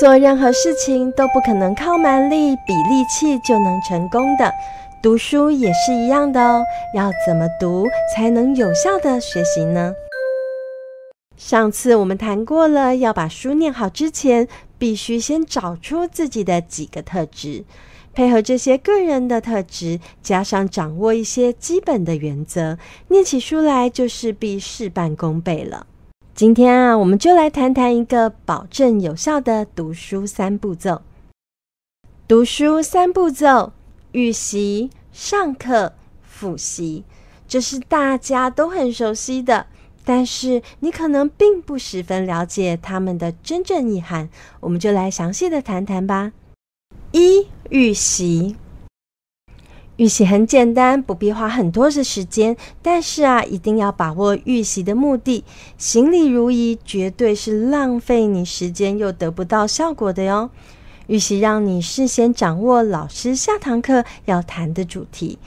做任何事情都不可能靠蛮力、比力气就能成功的，读书也是一样的哦。要怎么读才能有效的学习呢？上次我们谈过了，要把书念好之前，必须先找出自己的几个特质，配合这些个人的特质，加上掌握一些基本的原则，念起书来就势必事半功倍了。今天啊，我们就来谈谈一个保证有效的读书三步骤。读书三步骤：预习、上课、复习，这是大家都很熟悉的，但是你可能并不十分了解他们的真正意涵。我们就来详细的谈谈吧。一、预习。预习很简单，不必花很多的时间，但是啊，一定要把握预习的目的。行礼如仪，绝对是浪费你时间又得不到效果的哟。预习让你事先掌握老师下堂课要谈的主题。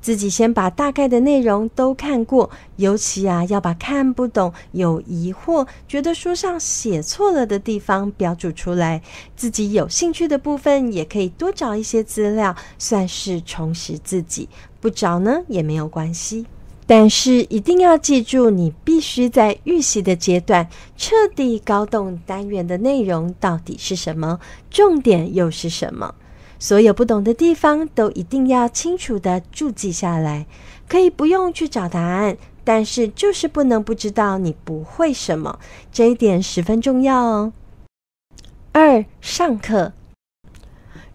自己先把大概的内容都看过，尤其啊要把看不懂、有疑惑、觉得书上写错了的地方标注出来。自己有兴趣的部分也可以多找一些资料，算是充实自己。不找呢也没有关系，但是一定要记住，你必须在预习的阶段彻底搞懂单元的内容到底是什么，重点又是什么。所有不懂的地方都一定要清楚的注记下来，可以不用去找答案，但是就是不能不知道你不会什么，这一点十分重要哦。二、上课，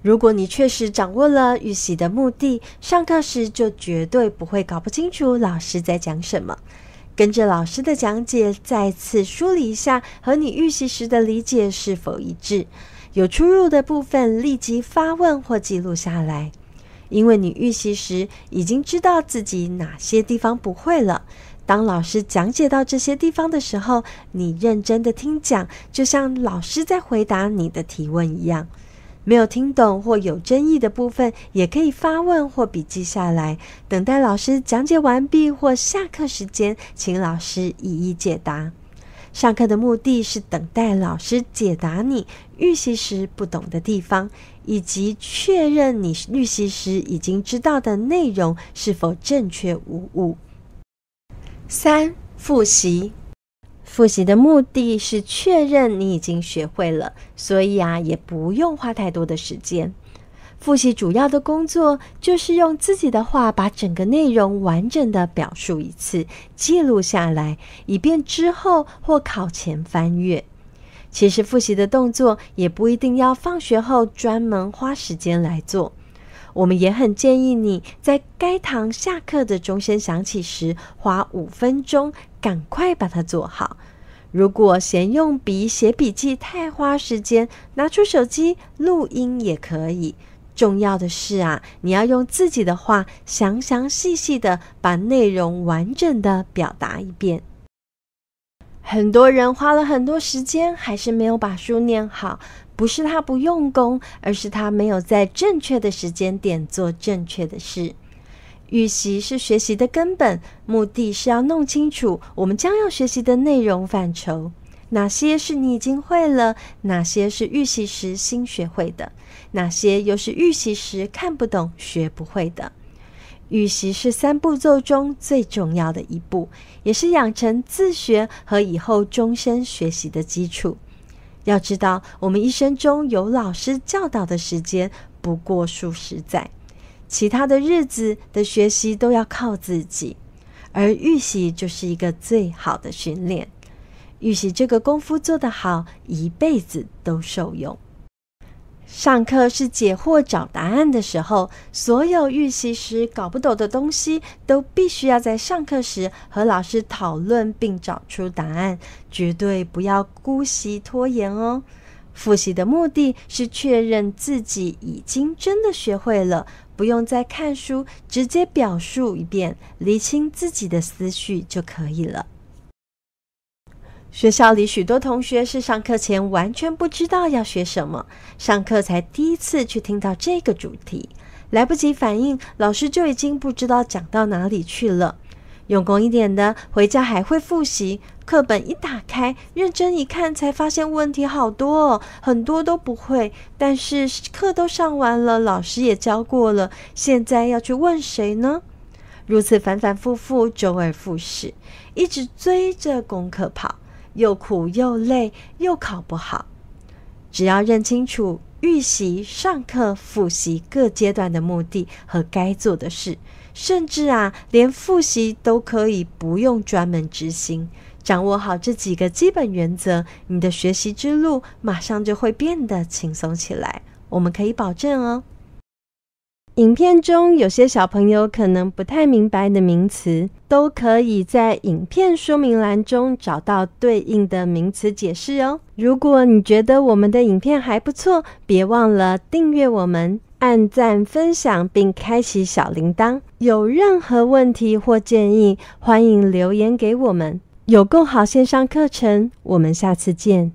如果你确实掌握了预习的目的，上课时就绝对不会搞不清楚老师在讲什么，跟着老师的讲解再次梳理一下和你预习时的理解是否一致。有出入的部分立即发问或记录下来，因为你预习时已经知道自己哪些地方不会了。当老师讲解到这些地方的时候，你认真的听讲，就像老师在回答你的提问一样。没有听懂或有争议的部分，也可以发问或笔记下来，等待老师讲解完毕或下课时间，请老师一一解答。上课的目的是等待老师解答你预习时不懂的地方，以及确认你预习时已经知道的内容是否正确无误。三、复习，复习的目的是确认你已经学会了，所以啊，也不用花太多的时间。复习主要的工作就是用自己的话把整个内容完整的表述一次，记录下来，以便之后或考前翻阅。其实复习的动作也不一定要放学后专门花时间来做，我们也很建议你在该堂下课的钟声响起时，花五分钟赶快把它做好。如果嫌用笔写笔记太花时间，拿出手机录音也可以。重要的是啊，你要用自己的话，详详细细的把内容完整的表达一遍。很多人花了很多时间，还是没有把书念好，不是他不用功，而是他没有在正确的时间点做正确的事。预习是学习的根本，目的是要弄清楚我们将要学习的内容范畴。哪些是你已经会了？哪些是预习时新学会的？哪些又是预习时看不懂、学不会的？预习是三步骤中最重要的一步，也是养成自学和以后终身学习的基础。要知道，我们一生中有老师教导的时间不过数十载，其他的日子的学习都要靠自己，而预习就是一个最好的训练。预习这个功夫做得好，一辈子都受用。上课是解惑、找答案的时候，所有预习时搞不懂的东西，都必须要在上课时和老师讨论，并找出答案，绝对不要姑息拖延哦。复习的目的是确认自己已经真的学会了，不用再看书，直接表述一遍，理清自己的思绪就可以了。学校里许多同学是上课前完全不知道要学什么，上课才第一次去听到这个主题，来不及反应，老师就已经不知道讲到哪里去了。用功一点的回家还会复习，课本一打开，认真一看才发现问题好多，哦，很多都不会。但是课都上完了，老师也教过了，现在要去问谁呢？如此反反复复，周而复始，一直追着功课跑。又苦又累又考不好，只要认清楚预习、上课、复习各阶段的目的和该做的事，甚至啊，连复习都可以不用专门执行。掌握好这几个基本原则，你的学习之路马上就会变得轻松起来。我们可以保证哦。影片中有些小朋友可能不太明白的名词，都可以在影片说明栏中找到对应的名词解释哦。如果你觉得我们的影片还不错，别忘了订阅我们、按赞、分享，并开启小铃铛。有任何问题或建议，欢迎留言给我们。有够好线上课程，我们下次见。